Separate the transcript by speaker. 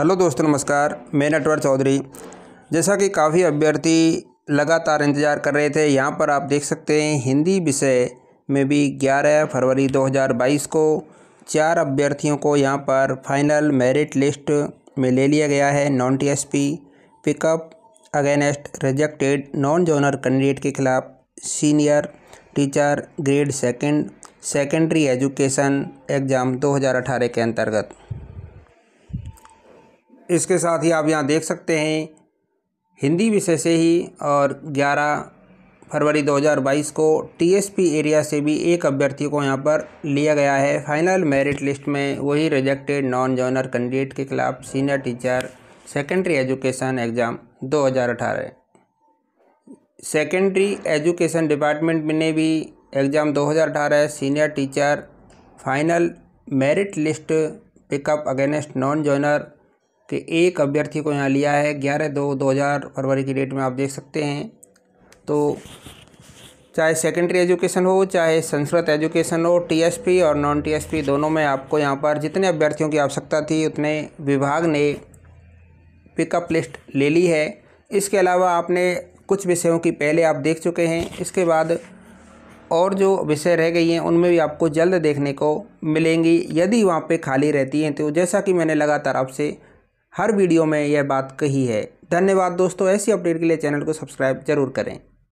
Speaker 1: hello दोस्तों नमस्कार मैं नटवर चौधरी जैसा कि काफ़ी अभ्यर्थी लगातार इंतज़ार कर रहे थे यहाँ पर आप देख सकते हैं हिंदी विषय में भी 11 फरवरी 2022 को चार अभ्यर्थियों को यहाँ पर फाइनल मेरिट लिस्ट में ले लिया गया है non TSP pickup against rejected non joiner candidate के खिलाफ senior teacher grade second secondary education exam दो के अंतर्गत इसके साथ ही आप यहाँ देख सकते हैं हिंदी विषय से ही और 11 फरवरी 2022 को टीएसपी एरिया से भी एक अभ्यर्थी को यहाँ पर लिया गया है फाइनल मेरिट लिस्ट में वही रिजेक्टेड नॉन जॉनर कैंडिडेट के खिलाफ senior teacher secondary education exam 2018 secondary education department ने भी exam 2018 senior teacher final merit list pickup against non joiner कि तो एक अभ्यर्थी को यहाँ लिया है ग्यारह दो दो हज़ार फरवरी की डेट में आप देख सकते हैं तो चाहे सेकेंडरी एजुकेशन हो चाहे संस्कृत एजुकेशन हो टीएसपी और नॉन टीएसपी दोनों में आपको यहाँ पर जितने अभ्यर्थियों की आवश्यकता थी उतने विभाग ने पिकअप लिस्ट ले ली है इसके अलावा आपने कुछ विषयों की पहले आप देख चुके हैं इसके बाद और जो विषय रह गई हैं उनमें भी आपको जल्द देखने को मिलेंगी यदि वहाँ पे खाली रहती हैं तो जैसा कि मैंने लगातार आपसे हर वीडियो में यह बात कही है धन्यवाद दोस्तों ऐसी अपडेट के लिए चैनल को सब्सक्राइब जरूर करें